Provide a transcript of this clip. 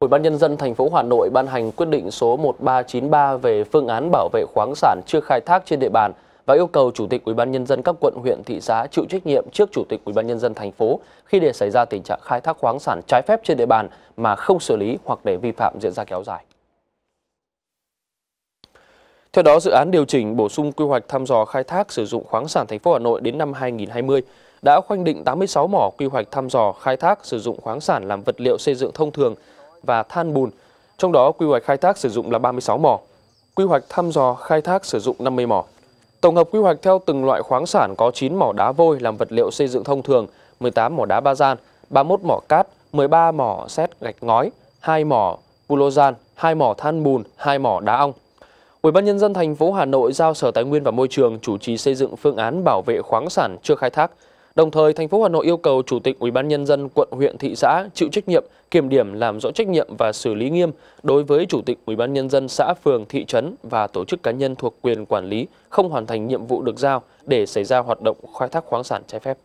Ủy ban nhân dân thành phố Hà Nội ban hành quyết định số 1393 về phương án bảo vệ khoáng sản chưa khai thác trên địa bàn và yêu cầu chủ tịch Ủy ban nhân dân các quận huyện thị xã chịu trách nhiệm trước chủ tịch Ủy ban nhân dân thành phố khi để xảy ra tình trạng khai thác khoáng sản trái phép trên địa bàn mà không xử lý hoặc để vi phạm diễn ra kéo dài. Theo đó, dự án điều chỉnh bổ sung quy hoạch thăm dò khai thác sử dụng khoáng sản thành phố Hà Nội đến năm 2020 đã khoanh định 86 mỏ quy hoạch thăm dò khai thác sử dụng khoáng sản làm vật liệu xây dựng thông thường và than bùn, trong đó quy hoạch khai thác sử dụng là 36 mỏ, quy hoạch thăm dò khai thác sử dụng 50 mỏ. Tổng hợp quy hoạch theo từng loại khoáng sản có 9 mỏ đá vôi làm vật liệu xây dựng thông thường, 18 mỏ đá ba gian, 31 mỏ cát, 13 mỏ xét gạch ngói, 2 mỏ pulosan, 2 mỏ than bùn, 2 mỏ đá ong. Ủy ban nhân dân thành phố Hà Nội giao Sở Tài nguyên và Môi trường chủ trì xây dựng phương án bảo vệ khoáng sản chưa khai thác, Đồng thời, thành phố Hà Nội yêu cầu Chủ tịch Ủy ban nhân dân quận, huyện, thị xã chịu trách nhiệm, kiểm điểm làm rõ trách nhiệm và xử lý nghiêm đối với Chủ tịch Ủy ban nhân dân xã, phường, thị trấn và tổ chức cá nhân thuộc quyền quản lý không hoàn thành nhiệm vụ được giao để xảy ra hoạt động khai thác khoáng sản trái phép.